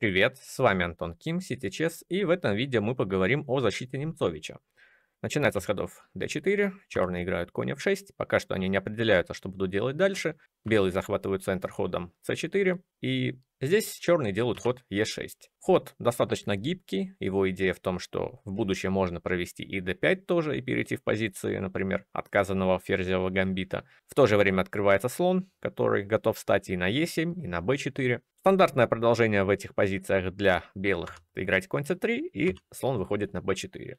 Привет, с вами Антон Ким, CTCS, и в этом видео мы поговорим о защите Немцовича. Начинается с ходов d4, черные играют конь f6, пока что они не определяются, что будут делать дальше. Белые захватывают центр ходом c4, и здесь черные делают ход e6. Ход достаточно гибкий, его идея в том, что в будущем можно провести и d5 тоже, и перейти в позиции, например, отказанного ферзевого гамбита. В то же время открывается слон, который готов встать и на e7, и на b4. Стандартное продолжение в этих позициях для белых – играть конь c3, и слон выходит на b4.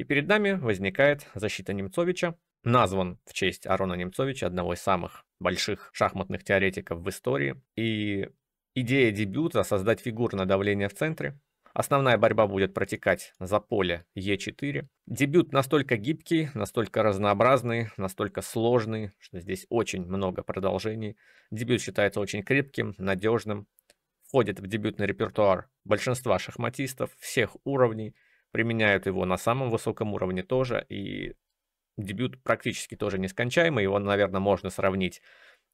И перед нами возникает защита Немцовича, назван в честь Арона Немцовича, одного из самых больших шахматных теоретиков в истории. И идея дебюта — создать фигурное давление в центре. Основная борьба будет протекать за поле Е4. Дебют настолько гибкий, настолько разнообразный, настолько сложный, что здесь очень много продолжений. Дебют считается очень крепким, надежным, входит в дебютный репертуар большинства шахматистов всех уровней — применяют его на самом высоком уровне тоже, и дебют практически тоже нескончаемый, его, наверное, можно сравнить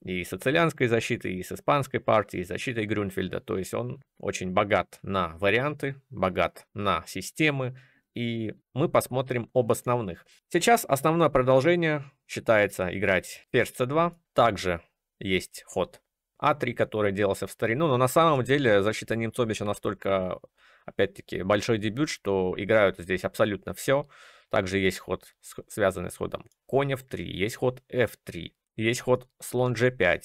и с ицелянской защитой, и с испанской партией, и с защитой Грюнфельда. То есть он очень богат на варианты, богат на системы, и мы посмотрим об основных. Сейчас основное продолжение считается играть перс c2, также есть ход а3, который делался в старину, но на самом деле защита Немцовича настолько Опять-таки, большой дебют, что играют здесь абсолютно все. Также есть ход, связанный с ходом конь f3, есть ход f3, есть ход слон g5,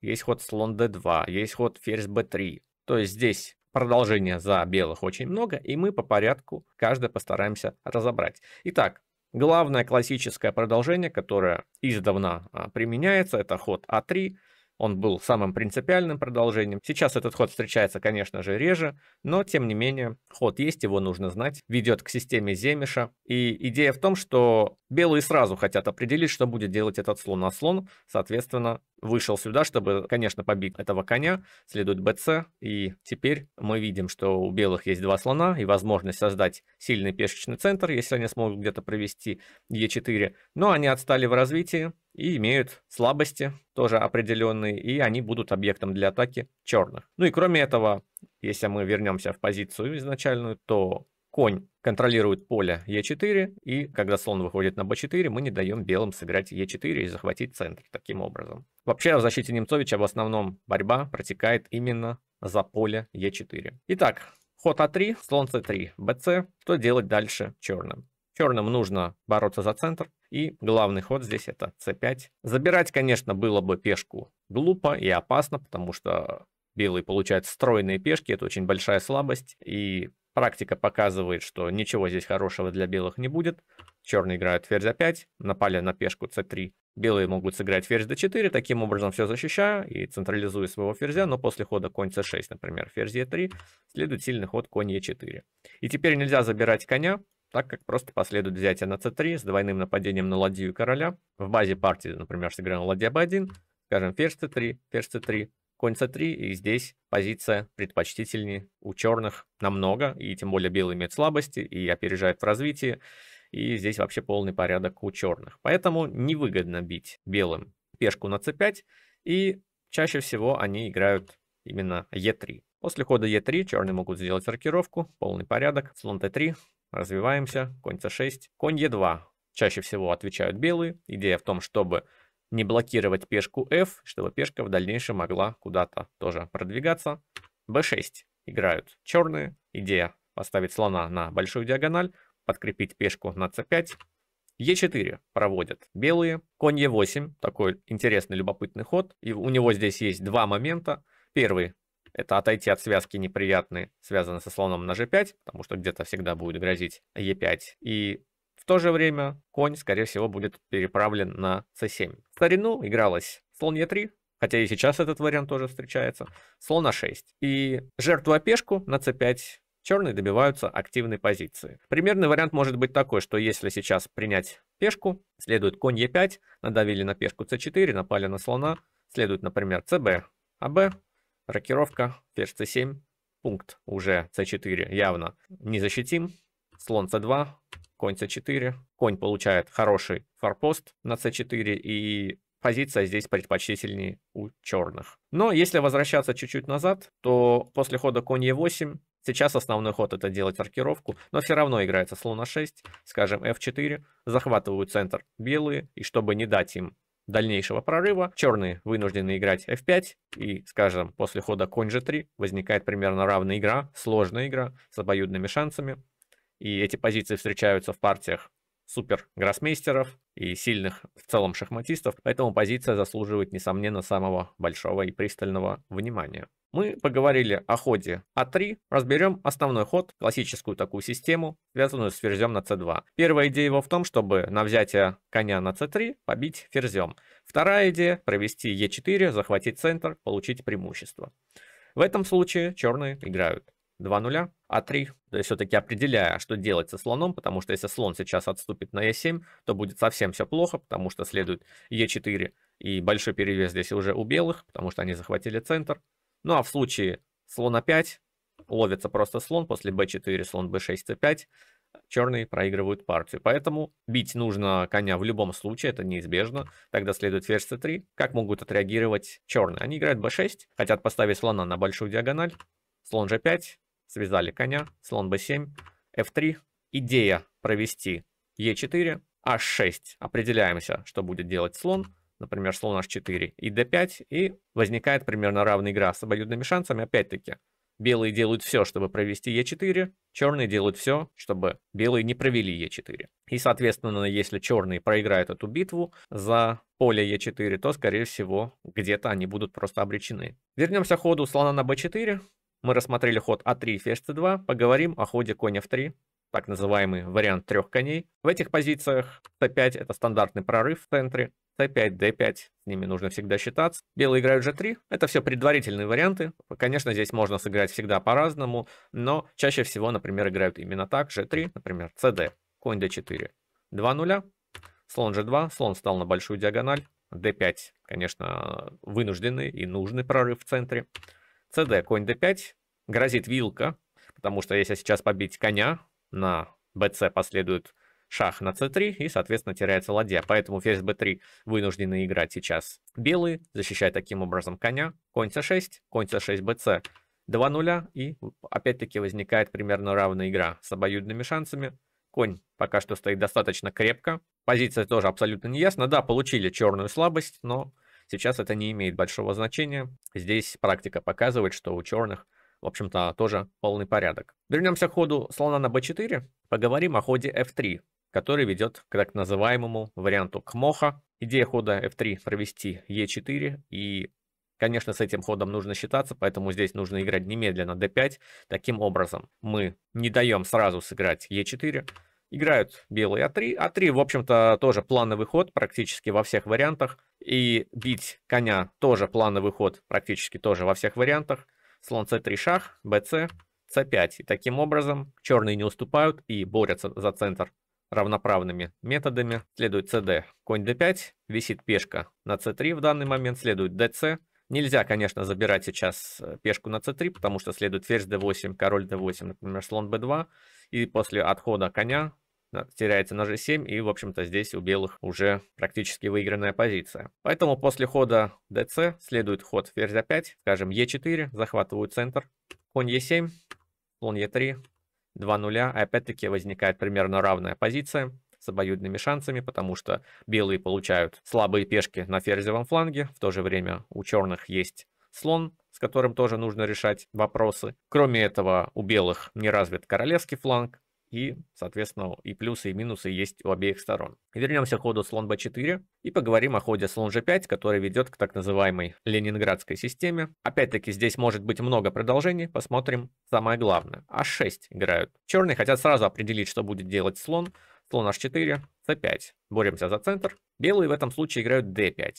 есть ход слон d2, есть ход ферзь b3. То есть здесь продолжения за белых очень много, и мы по порядку каждое постараемся разобрать. Итак, главное классическое продолжение, которое издавна а, применяется, это ход a а 3 он был самым принципиальным продолжением. Сейчас этот ход встречается, конечно же, реже, но, тем не менее, ход есть, его нужно знать. Ведет к системе Земиша. И идея в том, что Белые сразу хотят определить, что будет делать этот слон. А слон, соответственно, вышел сюда, чтобы, конечно, побить этого коня. Следует БЦ. И теперь мы видим, что у белых есть два слона и возможность создать сильный пешечный центр, если они смогут где-то провести e 4 Но они отстали в развитии и имеют слабости тоже определенные, и они будут объектом для атаки черных. Ну и кроме этого, если мы вернемся в позицию изначальную, то конь контролирует поле e 4 и когда слон выходит на b 4 мы не даем белым сыграть e 4 и захватить центр таким образом. Вообще в защите Немцовича в основном борьба протекает именно за поле e 4 Итак, ход a а 3 слон c 3 bc Что делать дальше черным? Черным нужно бороться за центр, и главный ход здесь это c 5 Забирать, конечно, было бы пешку глупо и опасно, потому что белые получают стройные пешки, это очень большая слабость, и Практика показывает, что ничего здесь хорошего для белых не будет. Черные играют ферзь а5, напали на пешку c3. Белые могут сыграть ферзь d4, таким образом все защищая и централизуя своего ферзя, но после хода конь c6, например, ферзь e3, следует сильный ход конь e4. И теперь нельзя забирать коня, так как просто последует взятие на c3 с двойным нападением на ладью и короля. В базе партии, например, сыграем ладья b1, скажем, ферзь c3, ферзь c3, конь c3, и здесь позиция предпочтительнее у черных намного, и тем более белый имеет слабости и опережает в развитии, и здесь вообще полный порядок у черных. Поэтому невыгодно бить белым пешку на c5, и чаще всего они играют именно e3. После хода e3 черные могут сделать рокировку полный порядок, слон t3, развиваемся, конь c6, конь e2. Чаще всего отвечают белые. Идея в том, чтобы не блокировать пешку F, чтобы пешка в дальнейшем могла куда-то тоже продвигаться. B6 играют черные. Идея поставить слона на большую диагональ, подкрепить пешку на c5. Е4 проводят белые. Конь Е8, такой интересный, любопытный ход. И у него здесь есть два момента. Первый – это отойти от связки неприятные, связанной со слоном на G5, потому что где-то всегда будет грозить Е5. И то же время конь, скорее всего, будет переправлен на c7. В старину игралось слон e3, хотя и сейчас этот вариант тоже встречается, слон a а 6 И жертвуя пешку на c5, черные добиваются активной позиции. Примерный вариант может быть такой, что если сейчас принять пешку, следует конь e5, надавили на пешку c4, напали на слона, следует, например, cb, аб, рокировка, ферзь c7, пункт уже c4 явно незащитим. слон c2, конь c4, конь получает хороший форпост на c4 и позиция здесь предпочтительнее у черных. Но если возвращаться чуть-чуть назад, то после хода конь e8, сейчас основной ход это делать аркировку, но все равно играется слон на 6, скажем f4, захватывают центр белые, и чтобы не дать им дальнейшего прорыва, черные вынуждены играть f5, и, скажем, после хода конь g3 возникает примерно равная игра, сложная игра с обоюдными шансами, и эти позиции встречаются в партиях супер-гроссмейстеров и сильных в целом шахматистов, поэтому позиция заслуживает, несомненно, самого большого и пристального внимания. Мы поговорили о ходе А3, разберем основной ход, классическую такую систему, связанную с ферзем на c2. Первая идея его в том, чтобы на взятие коня на c3 побить ферзем. Вторая идея – провести e4, захватить центр, получить преимущество. В этом случае черные играют 2 нуля, а3, то есть все-таки определяя, что делать со слоном, потому что если слон сейчас отступит на e7, то будет совсем все плохо, потому что следует e4 и большой перевес здесь уже у белых, потому что они захватили центр. Ну а в случае слона 5 ловится просто слон, после b4 слон b6 c5, черные проигрывают партию. Поэтому бить нужно коня в любом случае, это неизбежно. Тогда следует ферзь c3. Как могут отреагировать черные? Они играют b6, хотят поставить слона на большую диагональ, слон g5, Связали коня, слон b7, f3. Идея провести e4, h6. Определяемся, что будет делать слон. Например, слон h4 и d5. И возникает примерно равная игра с обоюдными шансами. Опять-таки, белые делают все, чтобы провести e4. Черные делают все, чтобы белые не провели e4. И, соответственно, если черные проиграют эту битву за поле e4, то, скорее всего, где-то они будут просто обречены. Вернемся к ходу слона на b4. Мы рассмотрели ход А3 ферзь С2, поговорим о ходе коня в 3 так называемый вариант трех коней. В этих позициях С5 это стандартный прорыв в центре, С5, d 5 с ними нужно всегда считаться. Белые играют G3, это все предварительные варианты. Конечно, здесь можно сыграть всегда по-разному, но чаще всего, например, играют именно так, G3, например, CD, конь D4, 2 0 слон G2, слон стал на большую диагональ, D5, конечно, вынужденный и нужный прорыв в центре cd конь d5, грозит вилка, потому что если сейчас побить коня, на bc последует шах на c3 и, соответственно, теряется ладья. Поэтому ферзь b3 вынуждены играть сейчас белые, защищая таким образом коня. Конь c6, конь c6, bc 2 нуля, и опять-таки возникает примерно равная игра с обоюдными шансами. Конь пока что стоит достаточно крепко. Позиция тоже абсолютно не ясна. Да, получили черную слабость, но Сейчас это не имеет большого значения. Здесь практика показывает, что у черных, в общем-то, тоже полный порядок. Вернемся к ходу слона на b4. Поговорим о ходе f3, который ведет к так называемому варианту кмоха. Идея хода f3 провести e4 и Конечно, с этим ходом нужно считаться, поэтому здесь нужно играть немедленно d5. Таким образом, мы не даем сразу сыграть e4, Играют белые А3. А3, в общем-то, тоже плановый ход практически во всех вариантах. И бить коня тоже плановый ход практически тоже во всех вариантах. Слон c3 шах, bc, c5. И таким образом черные не уступают и борются за центр равноправными методами. Следует cd, конь d5, висит пешка на c3 в данный момент, следует dc, Нельзя, конечно, забирать сейчас э, пешку на c3, потому что следует ферзь d8, король d8, например, слон b2. И после отхода коня теряется на g7, и, в общем-то, здесь у белых уже практически выигранная позиция. Поэтому после хода dc следует ход ферзь a5, а скажем, e4, захватываю центр, конь e7, слон e3, 2 нуля, и опять-таки возникает примерно равная позиция с обоюдными шансами, потому что белые получают слабые пешки на ферзевом фланге, в то же время у черных есть слон, с которым тоже нужно решать вопросы. Кроме этого, у белых не развит королевский фланг, и, соответственно, и плюсы, и минусы есть у обеих сторон. Вернемся к ходу слон b4 и поговорим о ходе слон g5, который ведет к так называемой ленинградской системе. Опять-таки, здесь может быть много продолжений, посмотрим самое главное. а 6 играют. Черные хотят сразу определить, что будет делать слон, слон h4, c5. Боремся за центр. Белые в этом случае играют d5.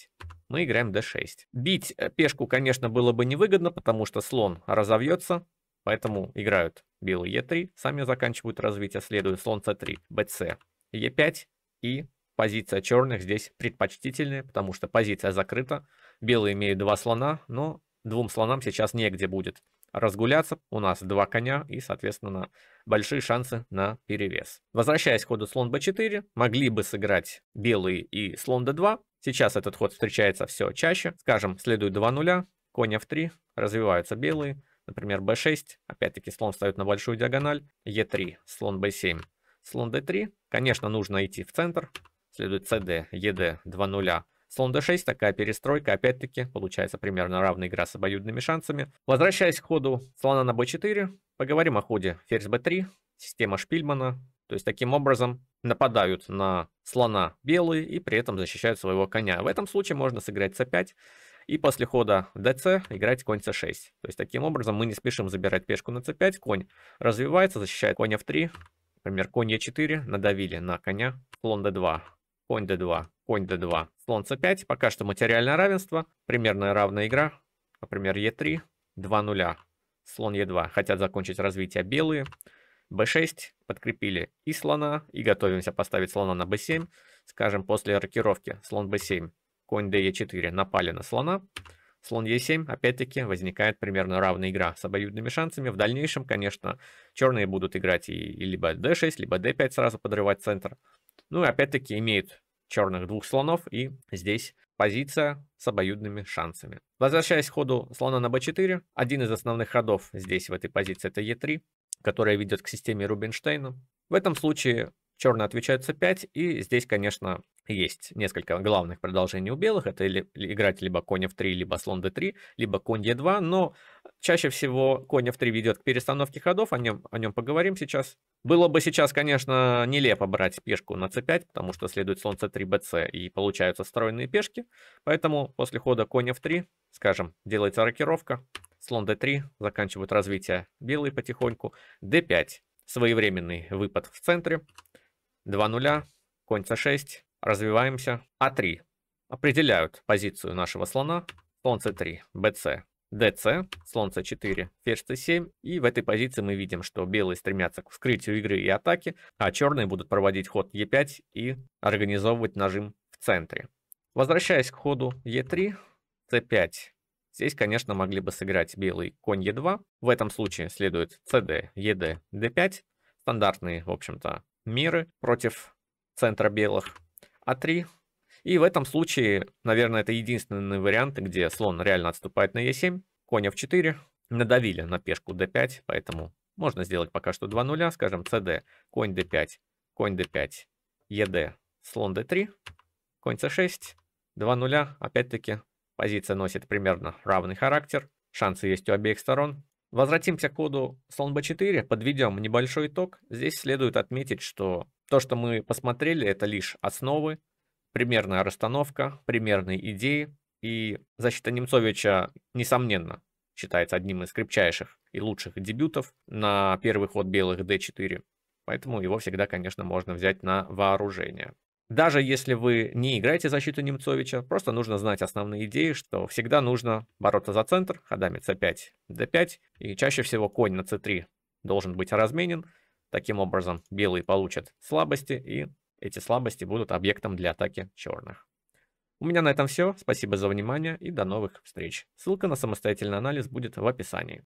Мы играем d6. Бить э, пешку, конечно, было бы невыгодно, потому что слон разовьется. Поэтому играют белый e3, сами заканчивают развитие, следует слон c3, bc, e5 и позиция черных здесь предпочтительная, потому что позиция закрыта. Белые имеют два слона, но двум слонам сейчас негде будет разгуляться. У нас два коня и, соответственно, большие шансы на перевес. Возвращаясь к ходу слон b4, могли бы сыграть белые и слон d2. Сейчас этот ход встречается все чаще. Скажем, следует 2 0 конь f3, развиваются белые. Например, b6, опять-таки слон встает на большую диагональ, e3, слон b7, слон d3. Конечно, нужно идти в центр, следует cd, ed, 2 0 Слон d6, такая перестройка, опять-таки, получается примерно равная игра с обоюдными шансами. Возвращаясь к ходу слона на b4, поговорим о ходе ферзь b3, система Шпильмана. То есть таким образом нападают на слона белые и при этом защищают своего коня. В этом случае можно сыграть c5 и после хода dc играть конь c6. То есть таким образом мы не спешим забирать пешку на c5, конь развивается, защищает конь f3. Например, конь e4, надавили на коня, слон d2 Конь d2, конь d2, слон c5. Пока что материальное равенство. Примерно равная игра. Например, e3, 2 нуля. Слон e2. Хотят закончить развитие белые. b6. Подкрепили и слона. И готовимся поставить слона на b7. Скажем, после рокировки слон b7, конь d 4 Напали на слона. Слон e 7 опять-таки, возникает примерно равная игра с обоюдными шансами. В дальнейшем, конечно, черные будут играть и, и либо d6, либо d5 сразу подрывать центр. Ну и опять-таки имеют черных двух слонов, и здесь позиция с обоюдными шансами. Возвращаясь к ходу слона на b4, один из основных ходов здесь в этой позиции это e3, которая ведет к системе Рубинштейна. В этом случае черные отвечают c5, и здесь, конечно, есть несколько главных продолжений у белых. Это или, играть либо конь f3, либо слон d3, либо конь e2. Но чаще всего конь f3 ведет к перестановке ходов. О нем, о нем поговорим сейчас. Было бы сейчас, конечно, нелепо брать пешку на c5, потому что следует слон c3, bc, и получаются стройные пешки. Поэтому после хода конь f3, скажем, делается рокировка. Слон d3 заканчивают развитие белые потихоньку. d5 своевременный выпад в центре. 2 0 конь c6, Развиваемся. А3. Определяют позицию нашего слона. Слон c3, bc, dc, слон c4, ферзь c7. И в этой позиции мы видим, что белые стремятся к вскрытию игры и атаке а черные будут проводить ход e5 и организовывать нажим в центре. Возвращаясь к ходу e3, c5. Здесь, конечно, могли бы сыграть белый конь e2. В этом случае следует cd, ed, d5. Стандартные, в общем-то, меры против центра белых. А3. И в этом случае, наверное, это единственные варианты, где слон реально отступает на Е7, коня в 4 надавили на пешку D5, поэтому можно сделать пока что 2 нуля, скажем, CD, конь D5, конь D5, ED, слон D3, конь C6, 2 нуля, опять-таки позиция носит примерно равный характер, шансы есть у обеих сторон. Возвратимся к коду слон B4, подведем небольшой итог. Здесь следует отметить, что то, что мы посмотрели, это лишь основы, примерная расстановка, примерные идеи. И защита Немцовича, несомненно, считается одним из крепчайших и лучших дебютов на первый ход белых d4. Поэтому его всегда, конечно, можно взять на вооружение. Даже если вы не играете защиту Немцовича, просто нужно знать основные идеи, что всегда нужно бороться за центр, ходами c5, d5, и чаще всего конь на c3 должен быть разменен, Таким образом, белые получат слабости, и эти слабости будут объектом для атаки черных. У меня на этом все. Спасибо за внимание и до новых встреч. Ссылка на самостоятельный анализ будет в описании.